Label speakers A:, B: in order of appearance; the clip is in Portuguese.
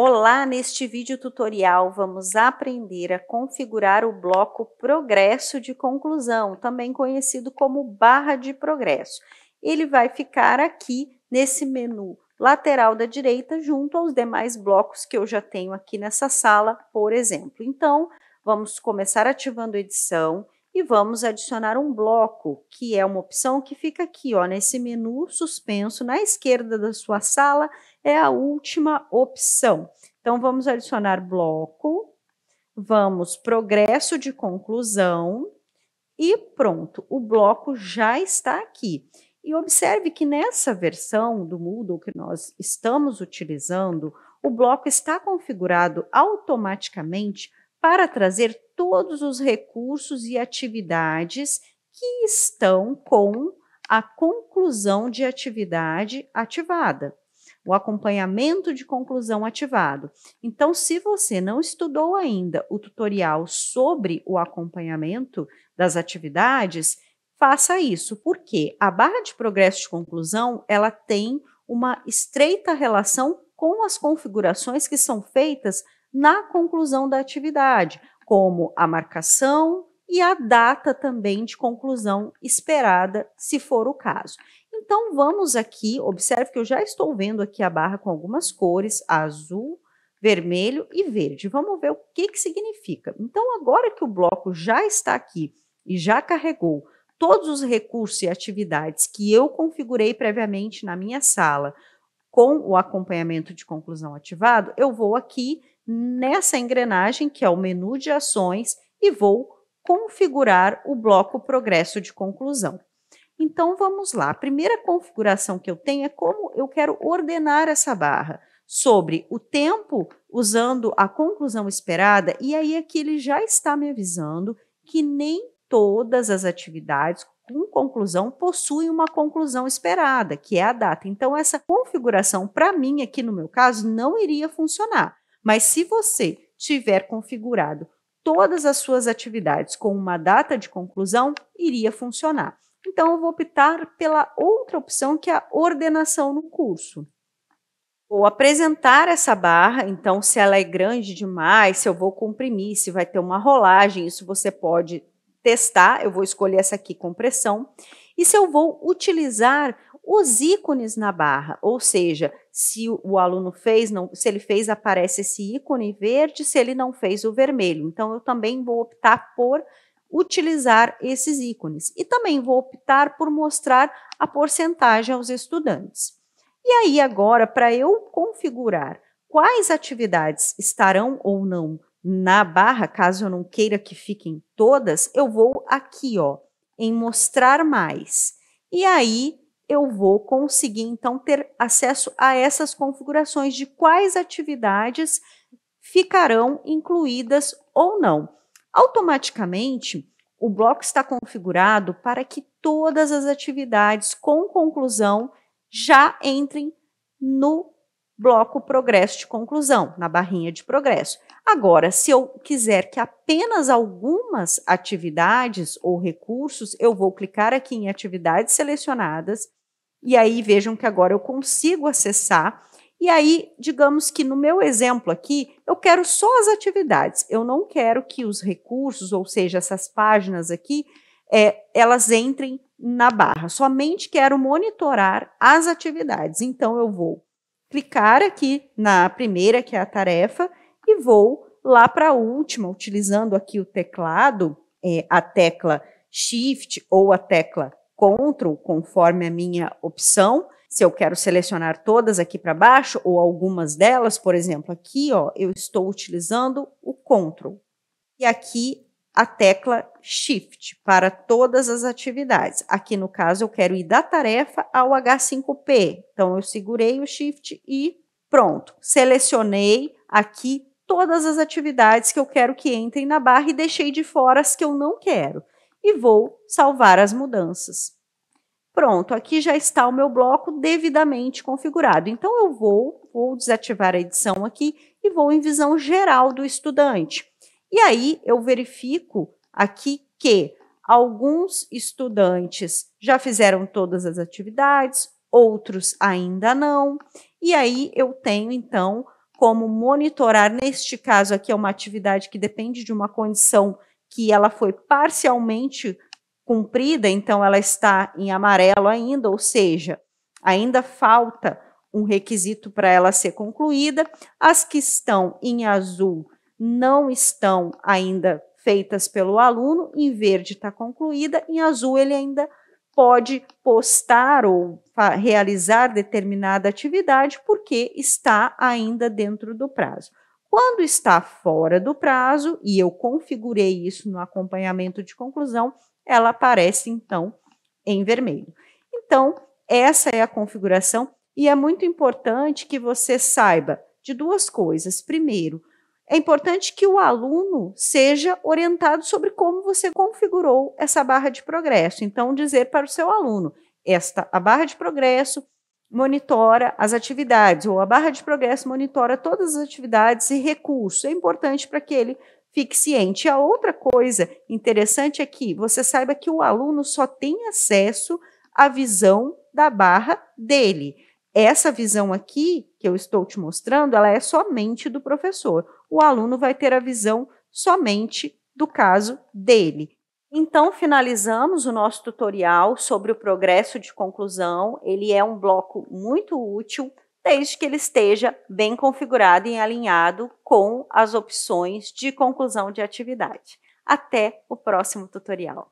A: Olá, neste vídeo tutorial vamos aprender a configurar o bloco Progresso de Conclusão, também conhecido como barra de progresso. Ele vai ficar aqui nesse menu lateral da direita, junto aos demais blocos que eu já tenho aqui nessa sala, por exemplo. Então, vamos começar ativando edição, e vamos adicionar um bloco, que é uma opção que fica aqui, ó, nesse menu suspenso na esquerda da sua sala, é a última opção. Então vamos adicionar bloco, vamos progresso de conclusão e pronto, o bloco já está aqui. E observe que nessa versão do Moodle que nós estamos utilizando, o bloco está configurado automaticamente para trazer todos os recursos e atividades que estão com a conclusão de atividade ativada, o acompanhamento de conclusão ativado. Então, se você não estudou ainda o tutorial sobre o acompanhamento das atividades, faça isso, porque a barra de progresso de conclusão, ela tem uma estreita relação com as configurações que são feitas na conclusão da atividade, como a marcação e a data também de conclusão esperada, se for o caso. Então vamos aqui, observe que eu já estou vendo aqui a barra com algumas cores, azul, vermelho e verde. Vamos ver o que, que significa. Então, agora que o bloco já está aqui e já carregou todos os recursos e atividades que eu configurei previamente na minha sala com o acompanhamento de conclusão ativado, eu vou aqui nessa engrenagem, que é o menu de ações, e vou configurar o bloco progresso de conclusão. Então vamos lá. A primeira configuração que eu tenho é como eu quero ordenar essa barra sobre o tempo usando a conclusão esperada e aí aqui é ele já está me avisando que nem todas as atividades com conclusão possuem uma conclusão esperada, que é a data. Então essa configuração para mim aqui no meu caso não iria funcionar. Mas se você tiver configurado todas as suas atividades com uma data de conclusão, iria funcionar. Então, eu vou optar pela outra opção, que é a ordenação no curso. Vou apresentar essa barra, então, se ela é grande demais, se eu vou comprimir, se vai ter uma rolagem, isso você pode testar. Eu vou escolher essa aqui, compressão. E se eu vou utilizar os ícones na barra, ou seja, se o aluno fez, não, se ele fez, aparece esse ícone verde, se ele não fez o vermelho. Então, eu também vou optar por utilizar esses ícones. E também vou optar por mostrar a porcentagem aos estudantes. E aí, agora, para eu configurar quais atividades estarão ou não na barra, caso eu não queira que fiquem todas, eu vou aqui, ó, em mostrar mais. E aí, eu vou conseguir então ter acesso a essas configurações de quais atividades ficarão incluídas ou não. Automaticamente, o bloco está configurado para que todas as atividades com conclusão já entrem no bloco progresso de conclusão, na barrinha de progresso. Agora, se eu quiser que apenas algumas atividades ou recursos, eu vou clicar aqui em atividades selecionadas e aí vejam que agora eu consigo acessar. E aí, digamos que no meu exemplo aqui, eu quero só as atividades. Eu não quero que os recursos, ou seja, essas páginas aqui, é, elas entrem na barra. Somente quero monitorar as atividades. Então, eu vou clicar aqui na primeira, que é a tarefa, vou lá para a última, utilizando aqui o teclado, é, a tecla Shift ou a tecla Ctrl, conforme a minha opção. Se eu quero selecionar todas aqui para baixo ou algumas delas, por exemplo, aqui ó, eu estou utilizando o Ctrl. E aqui a tecla Shift para todas as atividades. Aqui no caso eu quero ir da tarefa ao H5P. Então eu segurei o Shift e pronto. Selecionei aqui todas as atividades que eu quero que entrem na barra e deixei de fora as que eu não quero. E vou salvar as mudanças. Pronto, aqui já está o meu bloco devidamente configurado. Então, eu vou, vou desativar a edição aqui e vou em visão geral do estudante. E aí, eu verifico aqui que alguns estudantes já fizeram todas as atividades, outros ainda não. E aí, eu tenho, então, como monitorar, neste caso aqui é uma atividade que depende de uma condição que ela foi parcialmente cumprida, então ela está em amarelo ainda, ou seja, ainda falta um requisito para ela ser concluída. As que estão em azul não estão ainda feitas pelo aluno, em verde está concluída, em azul ele ainda pode postar ou realizar determinada atividade porque está ainda dentro do prazo. Quando está fora do prazo, e eu configurei isso no acompanhamento de conclusão, ela aparece então em vermelho. Então, essa é a configuração e é muito importante que você saiba de duas coisas. Primeiro, é importante que o aluno seja orientado sobre como você configurou essa barra de progresso. Então, dizer para o seu aluno: esta a barra de progresso monitora as atividades, ou a barra de progresso monitora todas as atividades e recursos. É importante para que ele fique ciente. A outra coisa interessante é que você saiba que o aluno só tem acesso à visão da barra dele. Essa visão aqui que eu estou te mostrando, ela é somente do professor. O aluno vai ter a visão somente do caso dele. Então, finalizamos o nosso tutorial sobre o progresso de conclusão. Ele é um bloco muito útil, desde que ele esteja bem configurado e alinhado com as opções de conclusão de atividade. Até o próximo tutorial.